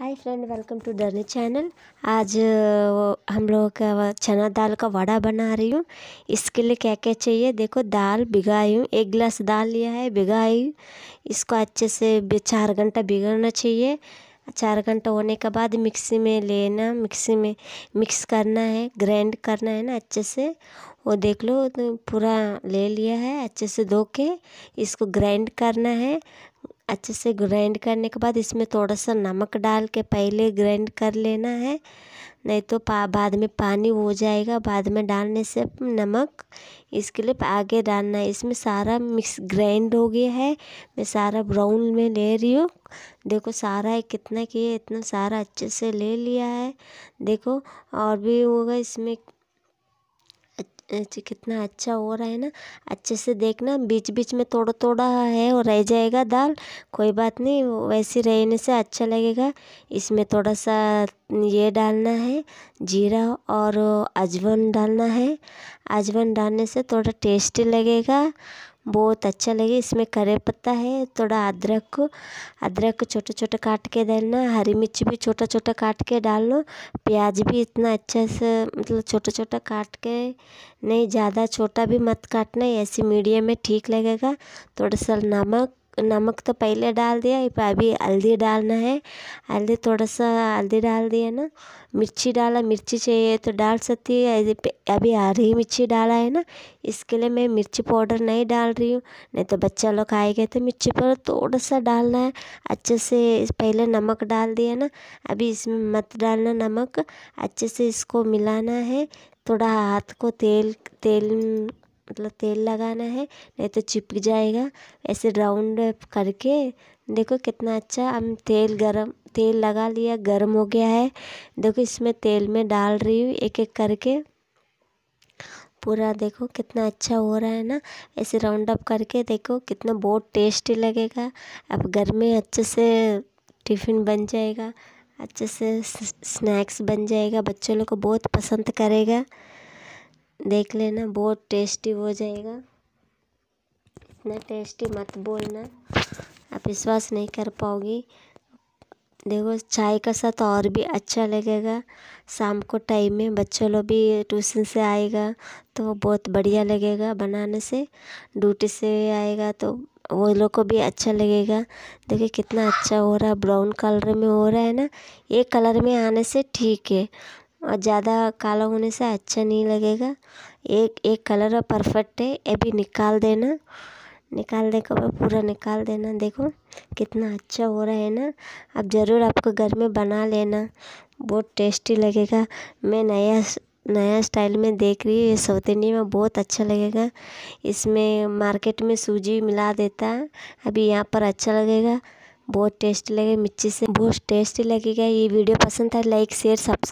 hi friend welcome to डर्नी channel आज हम लोगों का चना दाल का वड़ा बना रही हूँ इसके लिए क्या क्या चाहिए देखो दाल भिगाई हूँ एक गिलास दाल लिया है भिगाई इसको अच्छे से चार घंटा भिगाना चाहिए चार घंटा होने के बाद मिक्सी में लेना मिक्सी में मिक्स करना है ग्राइंड करना है ना अच्छे से वो देख लो तो पूरा ले लिया है अच्छे से धो के इसको ग्राइंड करना है अच्छे से ग्राइंड करने के बाद इसमें थोड़ा सा नमक डाल के पहले ग्राइंड कर लेना है नहीं तो पा बाद में पानी हो जाएगा बाद में डालने से नमक इसके लिए आगे डालना है इसमें सारा मिक्स ग्राइंड हो गया है मैं सारा ब्राउन में ले रही हूँ देखो सारा कितना किया इतना सारा अच्छे से ले लिया है देखो और भी होगा इसमें कितना अच्छा हो रहा है ना अच्छे से देखना बीच बीच में थोड़ा थोड़ा है और रह जाएगा दाल कोई बात नहीं वैसे रहने से अच्छा लगेगा इसमें थोड़ा सा ये डालना है जीरा और अजवन डालना है अजवन डालने से थोड़ा टेस्टी लगेगा बहुत अच्छा लगे इसमें करी पत्ता है थोड़ा अदरक को अदरक छोटे छोटे काट के डालना हरी मिर्च भी छोटा छोटा काट के डाल लो प्याज भी इतना अच्छा से मतलब छोटा छोटा काट के नहीं ज़्यादा छोटा भी मत काटना ऐसे मीडियम में ठीक लगेगा थोड़ा सा नमक नमक तो पहले डाल दिया अभी हल्दी डालना है हल्दी थोड़ा सा हल्दी डाल दिया ना मिर्ची डाला मिर्ची चाहिए तो डाल सकती है अभी हरी मिर्ची डाला है ना इसके लिए मैं मिर्ची पाउडर नहीं डाल रही हूँ नहीं तो बच्चा लोग गए तो मिर्ची पाउडर थोड़ा सा डालना है अच्छे से पहले नमक डाल दिया ना अभी इसमें मत डालना नमक अच्छे से इसको मिलाना है थोड़ा हाथ को तेल तेल मतलब तेल लगाना है नहीं तो चिपक जाएगा ऐसे राउंड करके देखो कितना अच्छा हम तेल गरम तेल लगा लिया गरम हो गया है देखो इसमें तेल में डाल रही हूँ एक एक करके पूरा देखो कितना अच्छा हो रहा है ना ऐसे राउंड अप करके देखो कितना बहुत टेस्टी लगेगा अब घर में अच्छे से टिफ़िन बन जाएगा अच्छे से स्नैक्स बन जाएगा बच्चों लोग को बहुत पसंद करेगा देख लेना बहुत टेस्टी हो जाएगा इतना टेस्टी मत बोलना आप विश्वास नहीं कर पाओगी देखो चाय का साथ और भी अच्छा लगेगा शाम को टाइम में बच्चों लोग भी ट्यूशन से आएगा तो वो बहुत बढ़िया लगेगा बनाने से ड्यूटी से आएगा तो वो लोग को भी अच्छा लगेगा देखिए कितना अच्छा हो रहा है ब्राउन कलर में हो रहा है ना ये कलर में आने से ठीक है और ज़्यादा काला होने से अच्छा नहीं लगेगा एक एक कलर परफेक्ट है अभी निकाल देना निकाल देकर पूरा निकाल देना देखो कितना अच्छा हो रहा है ना अब ज़रूर आपको घर में बना लेना बहुत टेस्टी लगेगा मैं नया नया स्टाइल में देख रही ये साउथ इंडिया में बहुत अच्छा लगेगा इसमें मार्केट में सूजी मिला देता है अभी यहाँ पर अच्छा लगेगा बहुत टेस्टी लगेगा मिर्ची से बहुत टेस्टी लगेगा ये वीडियो पसंद था लाइक शेयर सब्सक्राइब